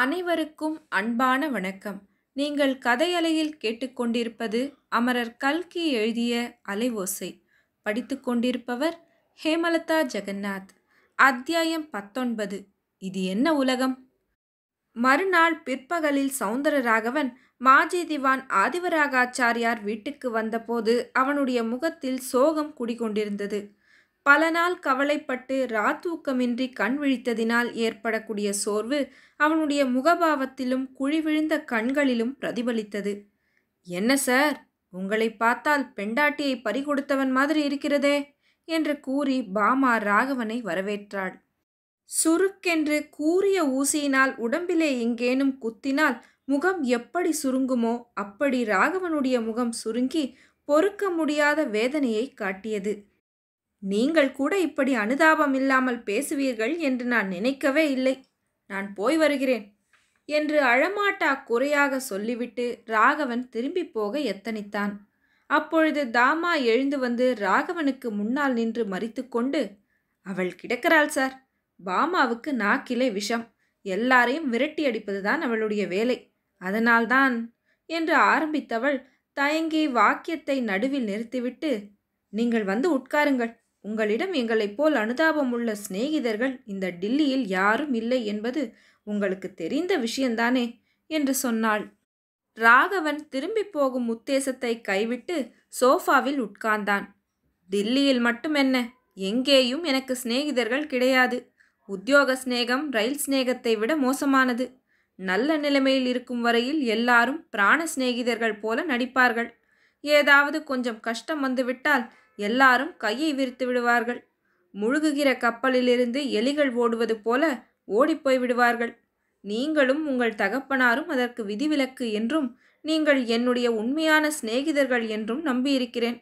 அனைவருக்கும் அன்பான வணக்கம் நீங்கள் கதையலையில் கேட்டுக்கொண்டிருப்பது அமரர் கல்கி எழுதிய அலைவோசை படித்து கொண்டிருப்பவர் ஹேமலதா ஜெகநாத் அத்தியாயம் பத்தொன்பது இது என்ன உலகம் மறுநாள் பிற்பகலில் ராகவன் மாஜி திவான் ஆதிவராகாச்சாரியார் வீட்டுக்கு வந்தபோது அவனுடைய முகத்தில் சோகம் குடிகொண்டிருந்தது பல நாள் கவலைப்பட்டு ராத்தூக்கமின்றி கண் விழித்ததினால் ஏற்படக்கூடிய சோர்வு அவனுடைய முகபாவத்திலும் விழுந்த கண்களிலும் பிரதிபலித்தது என்ன சார் உங்களை பார்த்தால் பெண்டாட்டியை பறிகொடுத்தவன் மாதிரி இருக்கிறதே என்று கூறி பாமா ராகவனை வரவேற்றாள் சுருக்கென்று கூறிய ஊசியினால் உடம்பிலே எங்கேனும் குத்தினால் முகம் எப்படி சுருங்குமோ அப்படி ராகவனுடைய முகம் சுருங்கி பொறுக்க முடியாத வேதனையை காட்டியது நீங்கள் கூட இப்படி அனுதாபம் இல்லாமல் பேசுவீர்கள் என்று நான் நினைக்கவே இல்லை நான் போய் வருகிறேன் என்று அழமாட்டா குறையாக சொல்லிவிட்டு ராகவன் திரும்பி போக எத்தனித்தான் அப்பொழுது தாமா எழுந்து வந்து ராகவனுக்கு முன்னால் நின்று மறித்து கொண்டு அவள் கிடக்கிறாள் சார் பாமாவுக்கு நாக்கிலே விஷம் எல்லாரையும் விரட்டி அடிப்பதுதான் அவளுடைய வேலை அதனால்தான் என்று ஆரம்பித்தவள் தயங்கி வாக்கியத்தை நடுவில் நிறுத்திவிட்டு நீங்கள் வந்து உட்காருங்கள் உங்களிடம் எங்களைப் போல் அனுதாபம் உள்ள சிநேகிதர்கள் இந்த டில்லியில் யாரும் இல்லை என்பது உங்களுக்கு தெரிந்த விஷயந்தானே என்று சொன்னாள் ராகவன் திரும்பி போகும் உத்தேசத்தை கைவிட்டு சோஃபாவில் உட்கார்ந்தான் டில்லியில் மட்டுமென்ன எங்கேயும் எனக்கு சிநேகிதர்கள் கிடையாது உத்தியோக சிநேகம் ரயில் சிநேகத்தை விட மோசமானது நல்ல நிலைமையில் இருக்கும் வரையில் எல்லாரும் பிராண சிநேகிதர்கள் போல நடிப்பார்கள் ஏதாவது கொஞ்சம் கஷ்டம் வந்துவிட்டால் எல்லாரும் கையை விரித்து விடுவார்கள் முழுகுகிற கப்பலிலிருந்து எலிகள் ஓடுவது போல ஓடிப்போய் விடுவார்கள் நீங்களும் உங்கள் தகப்பனாரும் அதற்கு விதிவிலக்கு என்றும் நீங்கள் என்னுடைய உண்மையான சிநேகிதர்கள் என்றும் நம்பியிருக்கிறேன்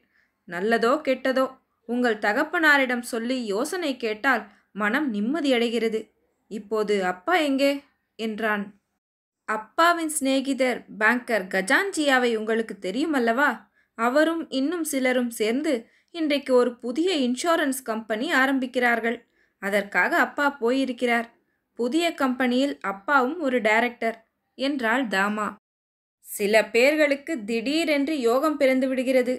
நல்லதோ கெட்டதோ உங்கள் தகப்பனாரிடம் சொல்லி யோசனை கேட்டால் மனம் நிம்மதியடைகிறது இப்போது அப்பா எங்கே என்றான் அப்பாவின் சிநேகிதர் பேங்கர் கஜான்ஜியாவை உங்களுக்கு தெரியுமல்லவா அவரும் இன்னும் சிலரும் சேர்ந்து இன்றைக்கு ஒரு புதிய இன்சூரன்ஸ் கம்பெனி ஆரம்பிக்கிறார்கள் அதற்காக அப்பா போயிருக்கிறார் புதிய கம்பெனியில் அப்பாவும் ஒரு டைரக்டர் என்றாள் தாமா சில பேர்களுக்கு திடீரென்று யோகம் பிறந்து விடுகிறது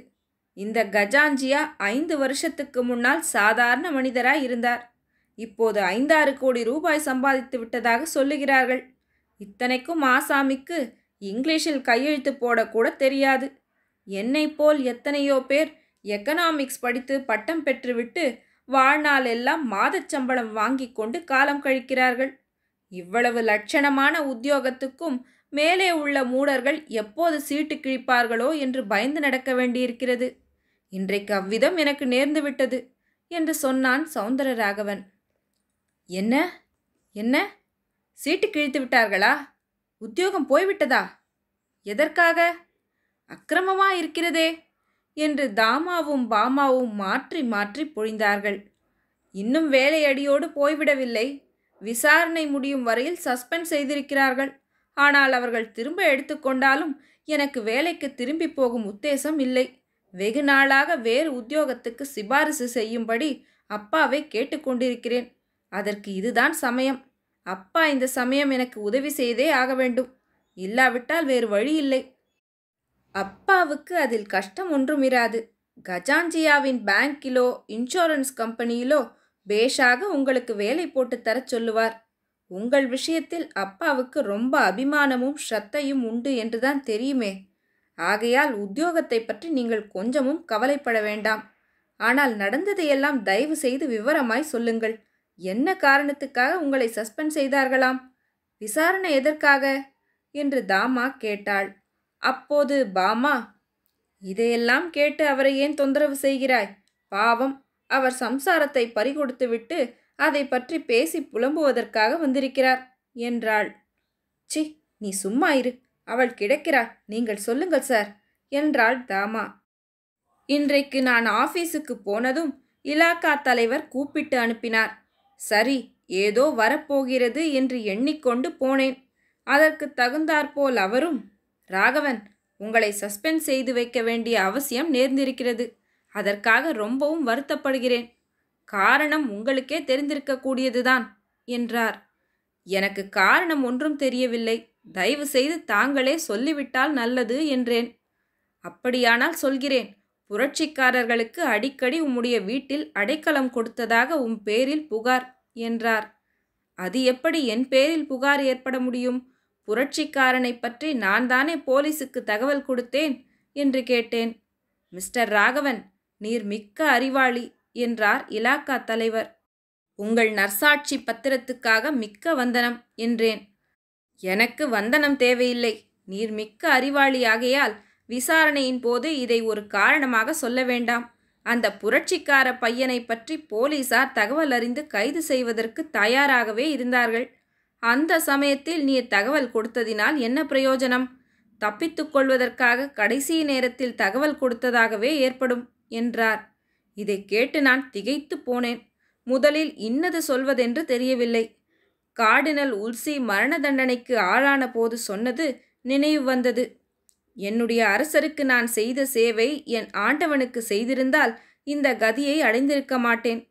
இந்த கஜாஞ்சியா ஐந்து வருஷத்துக்கு முன்னால் சாதாரண மனிதராய் இருந்தார் இப்போது ஐந்தாறு கோடி ரூபாய் சம்பாதித்து விட்டதாக சொல்லுகிறார்கள் இத்தனைக்கும் ஆசாமிக்கு இங்கிலீஷில் கையெழுத்து போடக்கூட தெரியாது என்னை போல் எத்தனையோ பேர் எக்கனாமிக்ஸ் படித்து பட்டம் பெற்றுவிட்டு வாழ்நாளெல்லாம் மாதச்சம்பளம் வாங்கி கொண்டு காலம் கழிக்கிறார்கள் இவ்வளவு லட்சணமான உத்தியோகத்துக்கும் மேலே உள்ள மூடர்கள் எப்போது சீட்டு கிழிப்பார்களோ என்று பயந்து நடக்க வேண்டியிருக்கிறது இன்றைக்கு அவ்விதம் எனக்கு நேர்ந்து விட்டது என்று சொன்னான் சௌந்தரராகவன் என்ன என்ன சீட்டு கிழித்து விட்டார்களா உத்தியோகம் போய்விட்டதா எதற்காக அக்கிரமமாக இருக்கிறதே என்று தாமாவும் பாமாவும் மாற்றி மாற்றி பொழிந்தார்கள் இன்னும் வேலையடியோடு போய்விடவில்லை விசாரணை முடியும் வரையில் சஸ்பெண்ட் செய்திருக்கிறார்கள் ஆனால் அவர்கள் திரும்ப எடுத்துக்கொண்டாலும் எனக்கு வேலைக்கு திரும்பி போகும் உத்தேசம் இல்லை வெகு நாளாக வேறு உத்தியோகத்துக்கு சிபாரிசு செய்யும்படி அப்பாவை கேட்டுக்கொண்டிருக்கிறேன் அதற்கு இதுதான் சமயம் அப்பா இந்த சமயம் எனக்கு உதவி செய்தே ஆக வேண்டும் இல்லாவிட்டால் வேறு வழி இல்லை அப்பாவுக்கு அதில் கஷ்டம் ஒன்றுமிராது கஜாஞ்சியாவின் பேங்கிலோ இன்சூரன்ஸ் கம்பெனியிலோ பேஷாக உங்களுக்கு வேலை போட்டு தர சொல்லுவார் உங்கள் விஷயத்தில் அப்பாவுக்கு ரொம்ப அபிமானமும் ஸ்ரத்தையும் உண்டு என்றுதான் தெரியுமே ஆகையால் உத்தியோகத்தை பற்றி நீங்கள் கொஞ்சமும் கவலைப்பட வேண்டாம் ஆனால் நடந்ததையெல்லாம் தயவு செய்து விவரமாய் சொல்லுங்கள் என்ன காரணத்துக்காக உங்களை சஸ்பெண்ட் செய்தார்களாம் விசாரணை எதற்காக என்று தாமா கேட்டாள் அப்போது பாமா இதையெல்லாம் கேட்டு அவரை ஏன் தொந்தரவு செய்கிறாய் பாவம் அவர் சம்சாரத்தை பறிகொடுத்துவிட்டு அதை பற்றி பேசி புலம்புவதற்காக வந்திருக்கிறார் என்றாள் சி நீ சும்மா இரு அவள் கிடைக்கிறாள் நீங்கள் சொல்லுங்கள் சார் என்றாள் தாமா இன்றைக்கு நான் ஆஃபீஸுக்கு போனதும் இலாக்கா தலைவர் கூப்பிட்டு அனுப்பினார் சரி ஏதோ வரப்போகிறது என்று எண்ணிக்கொண்டு போனேன் அதற்கு தகுந்தாற்போல் அவரும் ராகவன் உங்களை சஸ்பெண்ட் செய்து வைக்க வேண்டிய அவசியம் நேர்ந்திருக்கிறது அதற்காக ரொம்பவும் வருத்தப்படுகிறேன் காரணம் உங்களுக்கே தெரிந்திருக்கக்கூடியதுதான் என்றார் எனக்கு காரணம் ஒன்றும் தெரியவில்லை தயவு செய்து தாங்களே சொல்லிவிட்டால் நல்லது என்றேன் அப்படியானால் சொல்கிறேன் புரட்சிக்காரர்களுக்கு அடிக்கடி உம்முடைய வீட்டில் அடைக்கலம் கொடுத்ததாக உம் பேரில் புகார் என்றார் அது எப்படி என் பேரில் புகார் ஏற்பட முடியும் புரட்சிக்காரனை பற்றி நான் தானே போலீஸுக்கு தகவல் கொடுத்தேன் என்று கேட்டேன் மிஸ்டர் ராகவன் நீர் மிக்க அறிவாளி என்றார் இலாக்கா தலைவர் உங்கள் நர்சாட்சி பத்திரத்துக்காக மிக்க வந்தனம் என்றேன் எனக்கு வந்தனம் தேவையில்லை நீர் மிக்க அறிவாளியாகையால் விசாரணையின் போது இதை ஒரு காரணமாக சொல்ல வேண்டாம் அந்த புரட்சிக்கார பையனை பற்றி போலீசார் தகவல் அறிந்து கைது செய்வதற்கு தயாராகவே இருந்தார்கள் அந்த சமயத்தில் நீ தகவல் கொடுத்ததினால் என்ன பிரயோஜனம் தப்பித்துக்கொள்வதற்காக கொள்வதற்காக கடைசி நேரத்தில் தகவல் கொடுத்ததாகவே ஏற்படும் என்றார் இதை கேட்டு நான் திகைத்து போனேன் முதலில் இன்னது சொல்வதென்று தெரியவில்லை கார்டினல் உல்சி மரண தண்டனைக்கு ஆளான போது சொன்னது நினைவு வந்தது என்னுடைய அரசருக்கு நான் செய்த சேவை என் ஆண்டவனுக்கு செய்திருந்தால் இந்த கதியை அடைந்திருக்க மாட்டேன்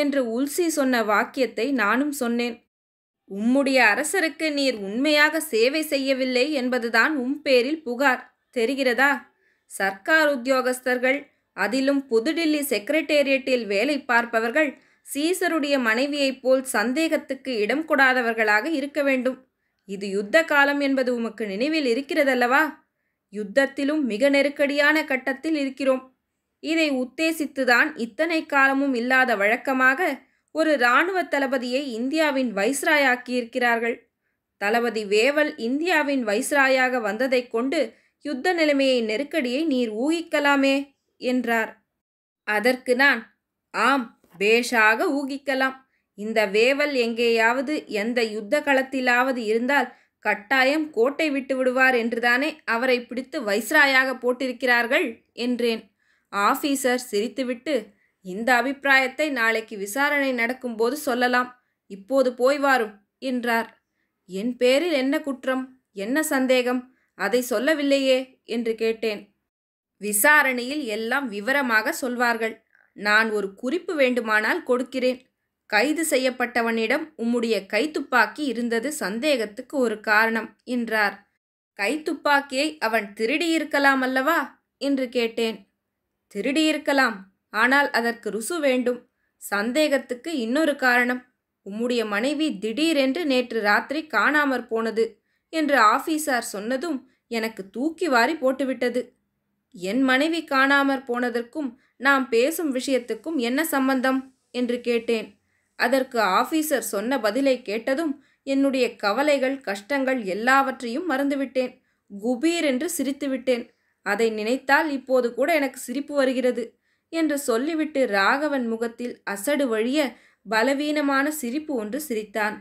என்று உல்சி சொன்ன வாக்கியத்தை நானும் சொன்னேன் உம்முடைய அரசருக்கு நீர் உண்மையாக சேவை செய்யவில்லை என்பதுதான் உம் பேரில் புகார் தெரிகிறதா சர்க்கார் உத்தியோகஸ்தர்கள் அதிலும் புதுடில்லி செக்ரட்டேரியட்டில் வேலை பார்ப்பவர்கள் சீசருடைய மனைவியைப் போல் சந்தேகத்துக்கு இடம் கூடாதவர்களாக இருக்க வேண்டும் இது யுத்த காலம் என்பது உமக்கு நினைவில் இருக்கிறதல்லவா யுத்தத்திலும் மிக நெருக்கடியான கட்டத்தில் இருக்கிறோம் இதை உத்தேசித்துதான் இத்தனை காலமும் இல்லாத வழக்கமாக ஒரு இராணுவ தளபதியை இந்தியாவின் வைஸ்ராயாக்கியிருக்கிறார்கள் தளபதி வேவல் இந்தியாவின் வைஸ்ராயாக வந்ததைக் கொண்டு யுத்த நிலைமையை நெருக்கடியை நீர் ஊகிக்கலாமே என்றார் அதற்கு நான் ஆம் பேஷாக ஊகிக்கலாம் இந்த வேவல் எங்கேயாவது எந்த யுத்த களத்திலாவது இருந்தால் கட்டாயம் கோட்டை விட்டு விடுவார் என்றுதானே அவரை பிடித்து வைஸ்ராயாக போட்டிருக்கிறார்கள் என்றேன் ஆஃபீஸர் சிரித்துவிட்டு இந்த அபிப்பிராயத்தை நாளைக்கு விசாரணை நடக்கும்போது சொல்லலாம் இப்போது போய் வாரும் என்றார் என் பேரில் என்ன குற்றம் என்ன சந்தேகம் அதை சொல்லவில்லையே என்று கேட்டேன் விசாரணையில் எல்லாம் விவரமாக சொல்வார்கள் நான் ஒரு குறிப்பு வேண்டுமானால் கொடுக்கிறேன் கைது செய்யப்பட்டவனிடம் உம்முடைய கைத்துப்பாக்கி இருந்தது சந்தேகத்துக்கு ஒரு காரணம் என்றார் கைத்துப்பாக்கியை அவன் திருடியிருக்கலாம் அல்லவா என்று கேட்டேன் திருடியிருக்கலாம் ஆனால் அதற்கு ருசு வேண்டும் சந்தேகத்துக்கு இன்னொரு காரணம் உம்முடைய மனைவி திடீரென்று நேற்று ராத்திரி காணாமற் போனது என்று ஆபீசார் சொன்னதும் எனக்கு தூக்கி வாரி போட்டுவிட்டது என் மனைவி காணாமற் போனதற்கும் நாம் பேசும் விஷயத்துக்கும் என்ன சம்பந்தம் என்று கேட்டேன் அதற்கு ஆபீசர் சொன்ன பதிலை கேட்டதும் என்னுடைய கவலைகள் கஷ்டங்கள் எல்லாவற்றையும் மறந்துவிட்டேன் குபீர் என்று சிரித்துவிட்டேன் அதை நினைத்தால் இப்போது கூட எனக்கு சிரிப்பு வருகிறது என்று சொல்லிவிட்டு ராகவன் முகத்தில் அசடு வழிய பலவீனமான சிரிப்பு ஒன்று சிரித்தான்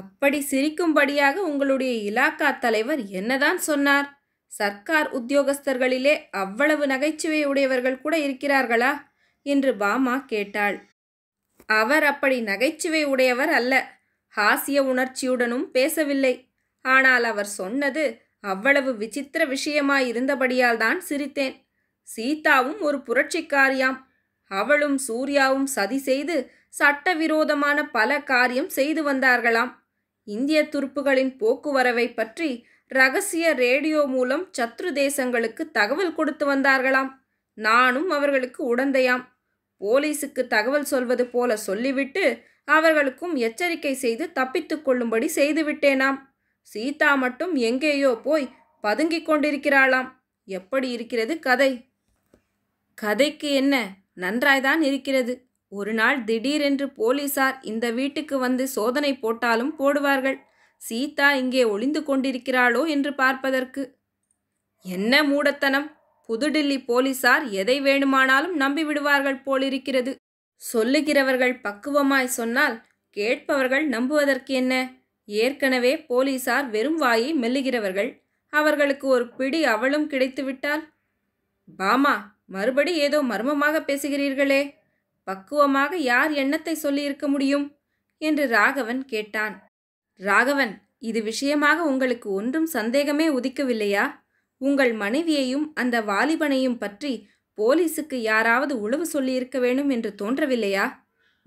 அப்படி சிரிக்கும்படியாக உங்களுடைய இலாக்கா தலைவர் என்னதான் சொன்னார் சர்க்கார் உத்தியோகஸ்தர்களிலே அவ்வளவு நகைச்சுவை உடையவர்கள் கூட இருக்கிறார்களா என்று பாமா கேட்டாள் அவர் அப்படி நகைச்சுவை உடையவர் அல்ல ஹாசிய உணர்ச்சியுடனும் பேசவில்லை ஆனால் அவர் சொன்னது அவ்வளவு விசித்திர விஷயமாயிருந்தபடியால் தான் சிரித்தேன் சீதாவும் ஒரு புரட்சிக்காரியாம் அவளும் சூர்யாவும் சதி செய்து சட்டவிரோதமான பல காரியம் செய்து வந்தார்களாம் இந்திய துருப்புகளின் போக்குவரவை பற்றி ரகசிய ரேடியோ மூலம் சத்ரு தேசங்களுக்கு தகவல் கொடுத்து வந்தார்களாம் நானும் அவர்களுக்கு உடந்தையாம் போலீஸுக்கு தகவல் சொல்வது போல சொல்லிவிட்டு அவர்களுக்கும் எச்சரிக்கை செய்து தப்பித்து கொள்ளும்படி செய்துவிட்டேனாம் சீதா மட்டும் எங்கேயோ போய் பதுங்கிக் கொண்டிருக்கிறாளாம் எப்படி இருக்கிறது கதை கதைக்கு என்ன நன்றாய்தான் இருக்கிறது ஒரு நாள் திடீரென்று போலீசார் இந்த வீட்டுக்கு வந்து சோதனை போட்டாலும் போடுவார்கள் சீதா இங்கே ஒளிந்து கொண்டிருக்கிறாளோ என்று பார்ப்பதற்கு என்ன மூடத்தனம் புதுடில்லி போலீசார் எதை வேணுமானாலும் நம்பிவிடுவார்கள் போலிருக்கிறது சொல்லுகிறவர்கள் பக்குவமாய் சொன்னால் கேட்பவர்கள் நம்புவதற்கு என்ன ஏற்கனவே போலீசார் வெறும் வாயை மெல்லுகிறவர்கள் அவர்களுக்கு ஒரு பிடி அவளும் கிடைத்துவிட்டால் பாமா மறுபடி ஏதோ மர்மமாக பேசுகிறீர்களே பக்குவமாக யார் எண்ணத்தை சொல்லியிருக்க முடியும் என்று ராகவன் கேட்டான் ராகவன் இது விஷயமாக உங்களுக்கு ஒன்றும் சந்தேகமே உதிக்கவில்லையா உங்கள் மனைவியையும் அந்த வாலிபனையும் பற்றி போலீஸுக்கு யாராவது உளவு சொல்லியிருக்க வேணும் என்று தோன்றவில்லையா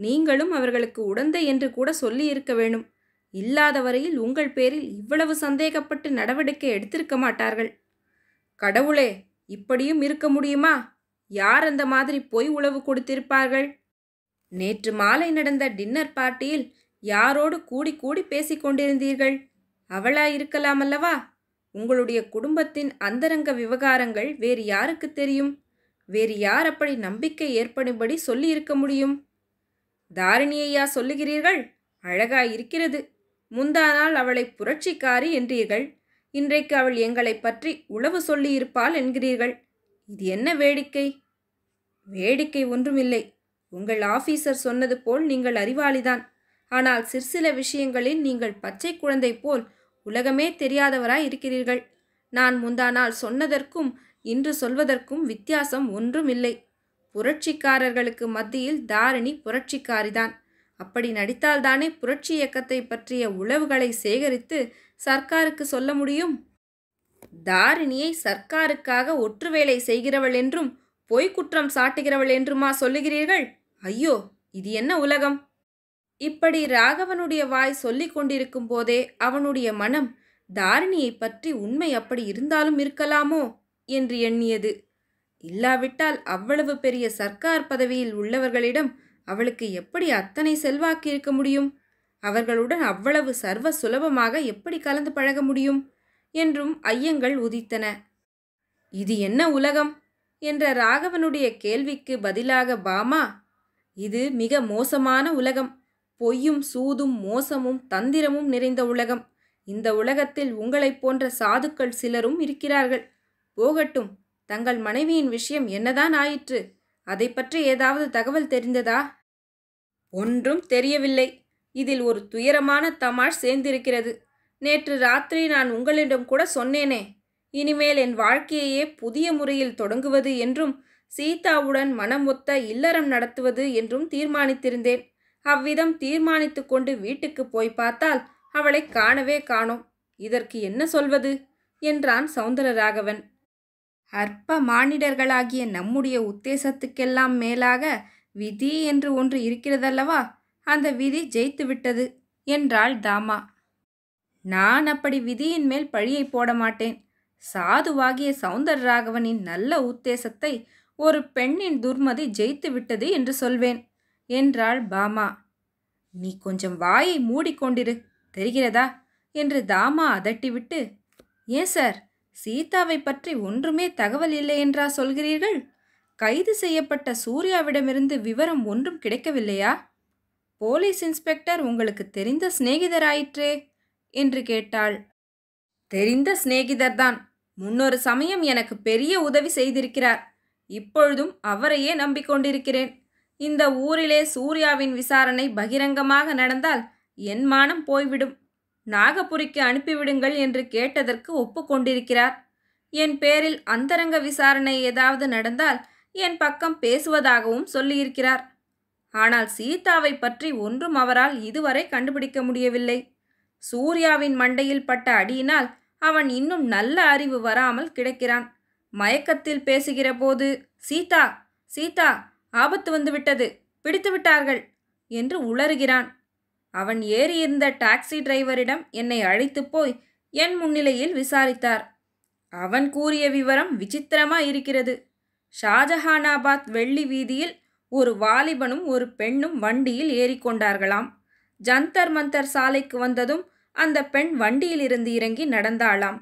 நீங்களும் அவர்களுக்கு உடந்தை என்று கூட சொல்லியிருக்க வேணும் இல்லாத வரையில் உங்கள் பேரில் இவ்வளவு சந்தேகப்பட்டு நடவடிக்கை எடுத்திருக்க மாட்டார்கள் கடவுளே இப்படியும் இருக்க முடியுமா யார் அந்த மாதிரி பொய் உளவு கொடுத்திருப்பார்கள் நேற்று மாலை நடந்த டின்னர் பார்ட்டியில் யாரோடு கூடி கூடி கொண்டிருந்தீர்கள் அவளா இருக்கலாம் அல்லவா உங்களுடைய குடும்பத்தின் அந்தரங்க விவகாரங்கள் வேறு யாருக்கு தெரியும் வேறு யார் அப்படி நம்பிக்கை ஏற்படும்படி சொல்லி இருக்க முடியும் தாரிணியையா சொல்லுகிறீர்கள் அழகா இருக்கிறது முந்தா நாள் அவளை புரட்சிக்காரி என்றீர்கள் இன்றைக்கு அவள் எங்களை பற்றி உளவு சொல்லியிருப்பாள் என்கிறீர்கள் இது என்ன வேடிக்கை வேடிக்கை ஒன்றுமில்லை உங்கள் ஆஃபீஸர் சொன்னது போல் நீங்கள் அறிவாளிதான் ஆனால் சிற்சில விஷயங்களில் நீங்கள் பச்சை குழந்தை போல் உலகமே தெரியாதவராய் இருக்கிறீர்கள் நான் முந்தானால் சொன்னதற்கும் இன்று சொல்வதற்கும் வித்தியாசம் ஒன்றுமில்லை புரட்சிக்காரர்களுக்கு மத்தியில் தாரிணி புரட்சிக்காரிதான் அப்படி நடித்தால்தானே புரட்சி இயக்கத்தை பற்றிய உளவுகளை சேகரித்து சர்க்காருக்கு சொல்ல முடியும் தாரிணியை சர்க்காருக்காக ஒற்று வேலை செய்கிறவள் என்றும் பொய்க்குற்றம் சாட்டுகிறவள் என்றுமா சொல்லுகிறீர்கள் ஐயோ இது என்ன உலகம் இப்படி ராகவனுடைய வாய் சொல்லிக் கொண்டிருக்கும் போதே அவனுடைய மனம் தாரிணியை பற்றி உண்மை அப்படி இருந்தாலும் இருக்கலாமோ என்று எண்ணியது இல்லாவிட்டால் அவ்வளவு பெரிய சர்க்கார் பதவியில் உள்ளவர்களிடம் அவளுக்கு எப்படி அத்தனை செல்வாக்கு இருக்க முடியும் அவர்களுடன் அவ்வளவு சர்வ சுலபமாக எப்படி கலந்து பழக முடியும் என்றும் ஐயங்கள் உதித்தன இது என்ன உலகம் என்ற ராகவனுடைய கேள்விக்கு பதிலாக பாமா இது மிக மோசமான உலகம் பொய்யும் சூதும் மோசமும் தந்திரமும் நிறைந்த உலகம் இந்த உலகத்தில் உங்களைப் போன்ற சாதுக்கள் சிலரும் இருக்கிறார்கள் போகட்டும் தங்கள் மனைவியின் விஷயம் என்னதான் ஆயிற்று அதை பற்றி ஏதாவது தகவல் தெரிந்ததா ஒன்றும் தெரியவில்லை இதில் ஒரு துயரமான தமாஷ் சேர்ந்திருக்கிறது நேற்று ராத்திரி நான் உங்களிடம் கூட சொன்னேனே இனிமேல் என் வாழ்க்கையே புதிய முறையில் தொடங்குவது என்றும் சீதாவுடன் மனம் ஒத்த இல்லறம் நடத்துவது என்றும் தீர்மானித்திருந்தேன் அவ்விதம் தீர்மானித்து கொண்டு வீட்டுக்கு போய் பார்த்தால் அவளை காணவே காணோம் இதற்கு என்ன சொல்வது என்றான் சௌந்தரராகவன் அற்ப மானிடர்களாகிய நம்முடைய உத்தேசத்துக்கெல்லாம் மேலாக விதி என்று ஒன்று இருக்கிறதல்லவா அந்த விதி ஜெயித்து விட்டது என்றாள் தாமா நான் அப்படி விதியின் மேல் பழியை போட மாட்டேன் சாதுவாகிய சவுந்தர ராகவனின் நல்ல உத்தேசத்தை ஒரு பெண்ணின் துர்மதி ஜெயித்து விட்டது என்று சொல்வேன் என்றாள் பாமா நீ கொஞ்சம் வாயை மூடிக்கொண்டிரு தெரிகிறதா என்று தாமா அதட்டிவிட்டு ஏன் சார் சீதாவை பற்றி ஒன்றுமே தகவல் இல்லை என்றா சொல்கிறீர்கள் கைது செய்யப்பட்ட சூர்யாவிடமிருந்து விவரம் ஒன்றும் கிடைக்கவில்லையா போலீஸ் இன்ஸ்பெக்டர் உங்களுக்கு தெரிந்த சிநேகிதராயிற்றே என்று கேட்டாள் தெரிந்த சிநேகிதர்தான் முன்னொரு சமயம் எனக்கு பெரிய உதவி செய்திருக்கிறார் இப்பொழுதும் அவரையே நம்பிக்கொண்டிருக்கிறேன் இந்த ஊரிலே சூர்யாவின் விசாரணை பகிரங்கமாக நடந்தால் என் மானம் போய்விடும் நாகபுரிக்கு அனுப்பிவிடுங்கள் என்று கேட்டதற்கு ஒப்புக்கொண்டிருக்கிறார் என் பேரில் அந்தரங்க விசாரணை ஏதாவது நடந்தால் என் பக்கம் பேசுவதாகவும் சொல்லியிருக்கிறார் ஆனால் சீதாவை பற்றி ஒன்றும் அவரால் இதுவரை கண்டுபிடிக்க முடியவில்லை சூர்யாவின் மண்டையில் பட்ட அடியினால் அவன் இன்னும் நல்ல அறிவு வராமல் கிடக்கிறான் மயக்கத்தில் பேசுகிற போது சீதா சீதா ஆபத்து வந்துவிட்டது பிடித்து விட்டார்கள் என்று உளறுகிறான் அவன் ஏறியிருந்த டாக்ஸி டிரைவரிடம் என்னை அழைத்து போய் என் முன்னிலையில் விசாரித்தார் அவன் கூறிய விவரம் விசித்திரமா இருக்கிறது ஷாஜஹானாபாத் வெள்ளி வீதியில் ஒரு வாலிபனும் ஒரு பெண்ணும் வண்டியில் ஏறிக்கொண்டார்களாம் ஜந்தர் மந்தர் சாலைக்கு வந்ததும் அந்த பெண் வண்டியிலிருந்து இறங்கி நடந்தாளாம்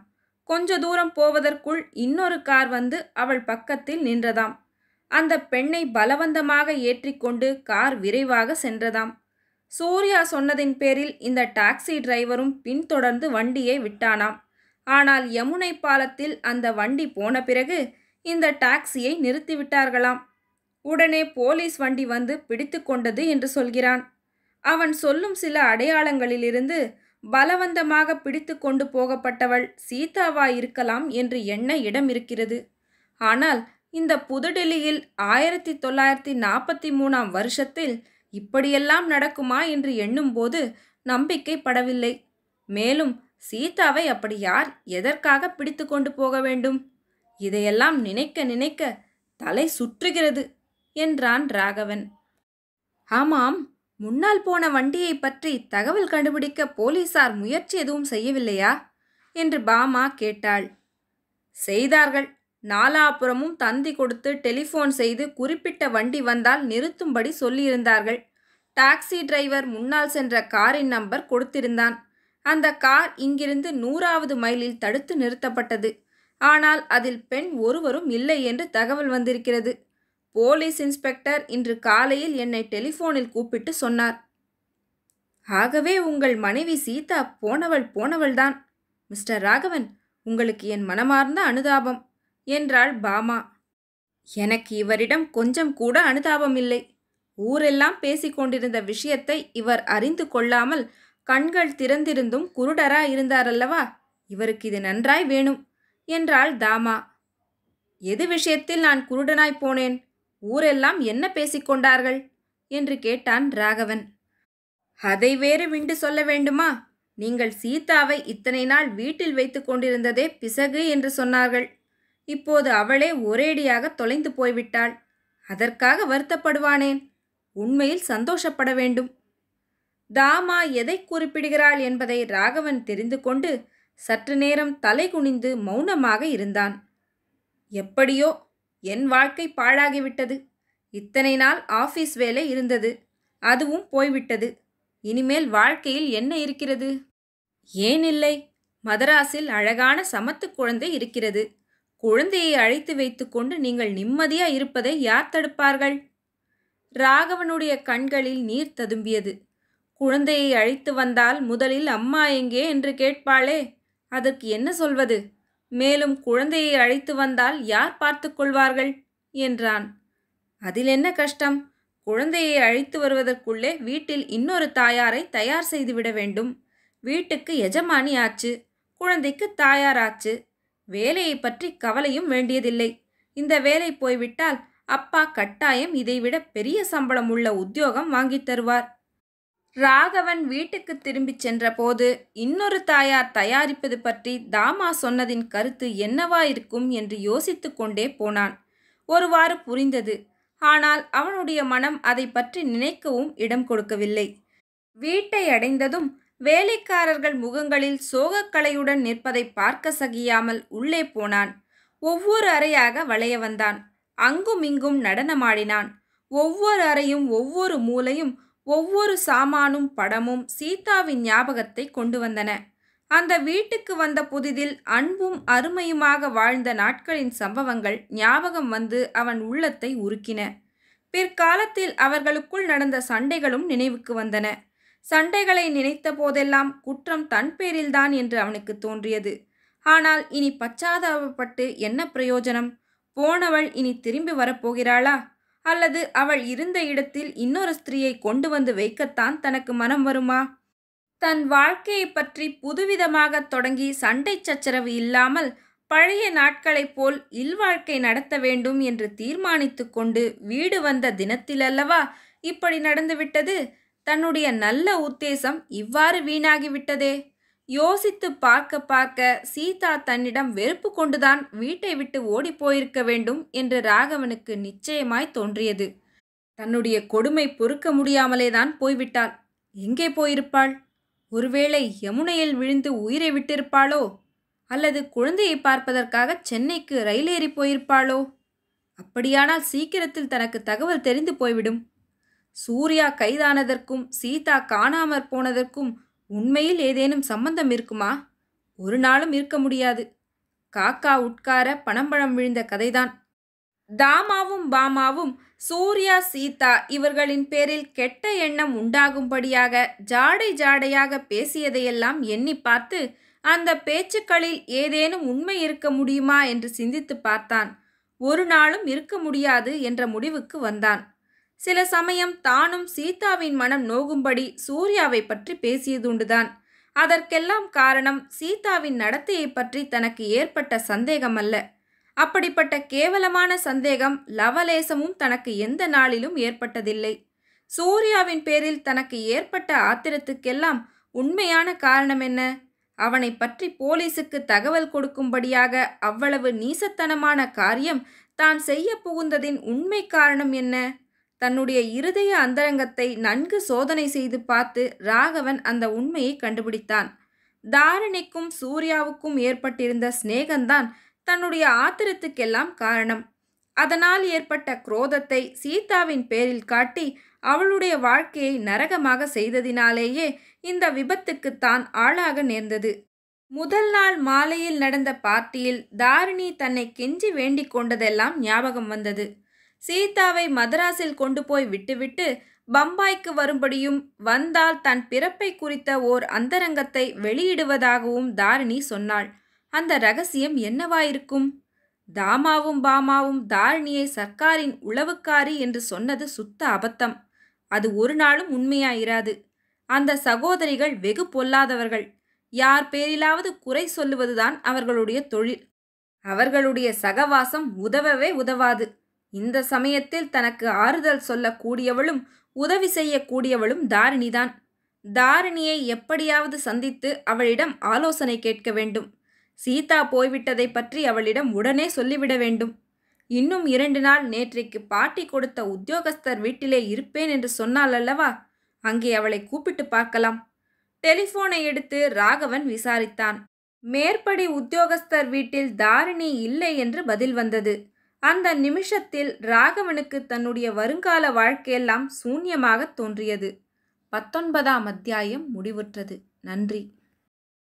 கொஞ்ச தூரம் போவதற்குள் இன்னொரு கார் வந்து அவள் பக்கத்தில் நின்றதாம் அந்த பெண்ணை பலவந்தமாக ஏற்றிக்கொண்டு கார் விரைவாக சென்றதாம் சூர்யா சொன்னதின் பேரில் இந்த டாக்ஸி டிரைவரும் பின்தொடர்ந்து வண்டியை விட்டானாம் ஆனால் யமுனை பாலத்தில் அந்த வண்டி போன பிறகு இந்த டாக்ஸியை நிறுத்திவிட்டார்களாம் உடனே போலீஸ் வண்டி வந்து பிடித்து கொண்டது என்று சொல்கிறான் அவன் சொல்லும் சில அடையாளங்களிலிருந்து பலவந்தமாக பிடித்து கொண்டு போகப்பட்டவள் சீதாவா இருக்கலாம் என்று எண்ண இடம் இருக்கிறது ஆனால் இந்த புதுடெல்லியில் ஆயிரத்தி தொள்ளாயிரத்தி நாற்பத்தி மூணாம் வருஷத்தில் இப்படியெல்லாம் நடக்குமா என்று எண்ணும்போது நம்பிக்கை படவில்லை மேலும் சீதாவை அப்படி யார் எதற்காக பிடித்து கொண்டு போக வேண்டும் இதையெல்லாம் நினைக்க நினைக்க தலை சுற்றுகிறது என்றான் ராகவன் ஆமாம் முன்னால் போன வண்டியை பற்றி தகவல் கண்டுபிடிக்க போலீசார் முயற்சி எதுவும் செய்யவில்லையா என்று பாமா கேட்டாள் செய்தார்கள் நாலாபுறமும் தந்தி கொடுத்து டெலிஃபோன் செய்து குறிப்பிட்ட வண்டி வந்தால் நிறுத்தும்படி சொல்லியிருந்தார்கள் டாக்ஸி டிரைவர் முன்னால் சென்ற காரின் நம்பர் கொடுத்திருந்தான் அந்த கார் இங்கிருந்து நூறாவது மைலில் தடுத்து நிறுத்தப்பட்டது ஆனால் அதில் பெண் ஒருவரும் இல்லை என்று தகவல் வந்திருக்கிறது போலீஸ் இன்ஸ்பெக்டர் இன்று காலையில் என்னை டெலிஃபோனில் கூப்பிட்டு சொன்னார் ஆகவே உங்கள் மனைவி சீதா போனவள் போனவள்தான் மிஸ்டர் ராகவன் உங்களுக்கு என் மனமார்ந்த அனுதாபம் என்றாள் பாமா எனக்கு இவரிடம் கொஞ்சம் கூட அனுதாபமில்லை ஊரெல்லாம் பேசிக்கொண்டிருந்த விஷயத்தை இவர் அறிந்து கொள்ளாமல் கண்கள் திறந்திருந்தும் குருடரா இருந்தாரல்லவா இவருக்கு இது நன்றாய் வேணும் என்றாள் தாமா எது விஷயத்தில் நான் குருடனாய் போனேன் ஊரெல்லாம் என்ன பேசிக்கொண்டார்கள் என்று கேட்டான் ராகவன் அதை வேறு விண்டு சொல்ல வேண்டுமா நீங்கள் சீதாவை இத்தனை நாள் வீட்டில் வைத்து கொண்டிருந்ததே பிசகு என்று சொன்னார்கள் இப்போது அவளே ஒரேடியாக தொலைந்து போய்விட்டாள் அதற்காக வருத்தப்படுவானேன் உண்மையில் சந்தோஷப்பட வேண்டும் தாமா எதை குறிப்பிடுகிறாள் என்பதை ராகவன் தெரிந்து கொண்டு சற்று நேரம் தலை குனிந்து மௌனமாக இருந்தான் எப்படியோ என் வாழ்க்கை பாழாகிவிட்டது இத்தனை நாள் ஆஃபீஸ் வேலை இருந்தது அதுவும் போய்விட்டது இனிமேல் வாழ்க்கையில் என்ன இருக்கிறது ஏன் இல்லை மதராஸில் அழகான சமத்து குழந்தை இருக்கிறது குழந்தையை அழைத்து வைத்துக்கொண்டு நீங்கள் நிம்மதியா இருப்பதை யார் தடுப்பார்கள் ராகவனுடைய கண்களில் நீர் ததும்பியது குழந்தையை அழைத்து வந்தால் முதலில் அம்மா எங்கே என்று கேட்பாளே அதற்கு என்ன சொல்வது மேலும் குழந்தையை அழைத்து வந்தால் யார் பார்த்து கொள்வார்கள் என்றான் அதில் என்ன கஷ்டம் குழந்தையை அழைத்து வருவதற்குள்ளே வீட்டில் இன்னொரு தாயாரை தயார் செய்துவிட வேண்டும் வீட்டுக்கு எஜமானி ஆச்சு குழந்தைக்கு தாயாராச்சு வேலையை பற்றி கவலையும் வேண்டியதில்லை இந்த வேலை போய்விட்டால் அப்பா கட்டாயம் இதைவிட பெரிய சம்பளம் உள்ள உத்தியோகம் வாங்கித் தருவார் ராகவன் வீட்டுக்கு திரும்பிச் சென்றபோது இன்னொரு தாயார் தயாரிப்பது பற்றி தாமா சொன்னதின் கருத்து என்னவா இருக்கும் என்று யோசித்து கொண்டே போனான் ஒருவாறு புரிந்தது ஆனால் அவனுடைய மனம் அதை பற்றி நினைக்கவும் இடம் கொடுக்கவில்லை வீட்டை அடைந்ததும் வேலைக்காரர்கள் முகங்களில் சோகக்கலையுடன் நிற்பதை பார்க்க சகியாமல் உள்ளே போனான் ஒவ்வொரு அறையாக வளைய வந்தான் அங்குமிங்கும் நடனமாடினான் ஒவ்வொரு அறையும் ஒவ்வொரு மூலையும் ஒவ்வொரு சாமானும் படமும் சீதாவின் ஞாபகத்தை கொண்டு வந்தன அந்த வீட்டுக்கு வந்த புதிதில் அன்பும் அருமையுமாக வாழ்ந்த நாட்களின் சம்பவங்கள் ஞாபகம் வந்து அவன் உள்ளத்தை உருக்கின பிற்காலத்தில் அவர்களுக்குள் நடந்த சண்டைகளும் நினைவுக்கு வந்தன சண்டைகளை நினைத்த போதெல்லாம் குற்றம் தன் பேரில்தான் என்று அவனுக்கு தோன்றியது ஆனால் இனி பச்சாதாபப்பட்டு என்ன பிரயோஜனம் போனவள் இனி திரும்பி வரப்போகிறாளா அல்லது அவள் இருந்த இடத்தில் இன்னொரு ஸ்திரீயை கொண்டு வந்து வைக்கத்தான் தனக்கு மனம் வருமா தன் வாழ்க்கையை பற்றி புதுவிதமாக தொடங்கி சண்டை சச்சரவு இல்லாமல் பழைய நாட்களைப் போல் இல்வாழ்க்கை நடத்த வேண்டும் என்று தீர்மானித்து கொண்டு வீடு வந்த தினத்திலல்லவா இப்படி நடந்துவிட்டது தன்னுடைய நல்ல உத்தேசம் இவ்வாறு வீணாகிவிட்டதே யோசித்து பார்க்க பார்க்க சீதா தன்னிடம் வெறுப்பு கொண்டுதான் வீட்டை விட்டு ஓடி போயிருக்க வேண்டும் என்று ராகவனுக்கு நிச்சயமாய் தோன்றியது தன்னுடைய கொடுமை பொறுக்க முடியாமலே தான் போய்விட்டாள் எங்கே போயிருப்பாள் ஒருவேளை யமுனையில் விழுந்து உயிரை விட்டிருப்பாளோ அல்லது குழந்தையை பார்ப்பதற்காக சென்னைக்கு ரயில் ஏறி போயிருப்பாளோ அப்படியானால் சீக்கிரத்தில் தனக்கு தகவல் தெரிந்து போய்விடும் சூர்யா கைதானதற்கும் சீதா காணாமற் போனதற்கும் உண்மையில் ஏதேனும் சம்பந்தம் இருக்குமா ஒரு நாளும் இருக்க முடியாது காக்கா உட்கார பணம்பழம் விழுந்த கதைதான் தாமாவும் பாமாவும் சூர்யா சீதா இவர்களின் பேரில் கெட்ட எண்ணம் உண்டாகும்படியாக ஜாடை ஜாடையாக பேசியதையெல்லாம் எண்ணி பார்த்து அந்த பேச்சுக்களில் ஏதேனும் உண்மை இருக்க முடியுமா என்று சிந்தித்து பார்த்தான் ஒரு நாளும் இருக்க முடியாது என்ற முடிவுக்கு வந்தான் சில சமயம் தானும் சீதாவின் மனம் நோகும்படி சூர்யாவை பற்றி பேசியதுண்டுதான் அதற்கெல்லாம் காரணம் சீதாவின் நடத்தையை பற்றி தனக்கு ஏற்பட்ட சந்தேகம் அல்ல அப்படிப்பட்ட கேவலமான சந்தேகம் லவலேசமும் தனக்கு எந்த நாளிலும் ஏற்பட்டதில்லை சூர்யாவின் பேரில் தனக்கு ஏற்பட்ட ஆத்திரத்துக்கெல்லாம் உண்மையான காரணம் என்ன அவனை பற்றி போலீசுக்கு தகவல் கொடுக்கும்படியாக அவ்வளவு நீசத்தனமான காரியம் தான் செய்ய புகுந்ததின் உண்மை காரணம் என்ன தன்னுடைய இருதய அந்தரங்கத்தை நன்கு சோதனை செய்து பார்த்து ராகவன் அந்த உண்மையை கண்டுபிடித்தான் தாரணிக்கும் சூர்யாவுக்கும் ஏற்பட்டிருந்த சிநேகந்தான் தன்னுடைய ஆத்திரத்துக்கெல்லாம் காரணம் அதனால் ஏற்பட்ட குரோதத்தை சீதாவின் பேரில் காட்டி அவளுடைய வாழ்க்கையை நரகமாக செய்ததினாலேயே இந்த விபத்துக்குத்தான் தான் ஆளாக நேர்ந்தது முதல் நாள் மாலையில் நடந்த பார்ட்டியில் தாரிணி தன்னை கெஞ்சி வேண்டிக் கொண்டதெல்லாம் ஞாபகம் வந்தது சீதாவை மதராஸில் கொண்டு போய் விட்டுவிட்டு பம்பாய்க்கு வரும்படியும் வந்தால் தன் பிறப்பை குறித்த ஓர் அந்தரங்கத்தை வெளியிடுவதாகவும் தாரிணி சொன்னாள் அந்த ரகசியம் என்னவாயிருக்கும் தாமாவும் பாமாவும் தாரிணியை சர்க்காரின் உளவுக்காரி என்று சொன்னது சுத்த அபத்தம் அது ஒரு நாளும் உண்மையாயிராது அந்த சகோதரிகள் வெகு பொல்லாதவர்கள் யார் பேரிலாவது குறை சொல்லுவதுதான் அவர்களுடைய தொழில் அவர்களுடைய சகவாசம் உதவவே உதவாது இந்த சமயத்தில் தனக்கு ஆறுதல் சொல்லக்கூடியவளும் உதவி செய்யக்கூடியவளும் தாரிணிதான் தாரிணியை எப்படியாவது சந்தித்து அவளிடம் ஆலோசனை கேட்க வேண்டும் சீதா போய்விட்டதை பற்றி அவளிடம் உடனே சொல்லிவிட வேண்டும் இன்னும் இரண்டு நாள் நேற்றைக்கு பாட்டி கொடுத்த உத்தியோகஸ்தர் வீட்டிலே இருப்பேன் என்று சொன்னால் அல்லவா அங்கே அவளை கூப்பிட்டு பார்க்கலாம் டெலிஃபோனை எடுத்து ராகவன் விசாரித்தான் மேற்படி உத்தியோகஸ்தர் வீட்டில் தாரிணி இல்லை என்று பதில் வந்தது அந்த நிமிஷத்தில் ராகவனுக்கு தன்னுடைய வருங்கால வாழ்க்கையெல்லாம் சூன்யமாக தோன்றியது பத்தொன்பதாம் அத்தியாயம் முடிவுற்றது நன்றி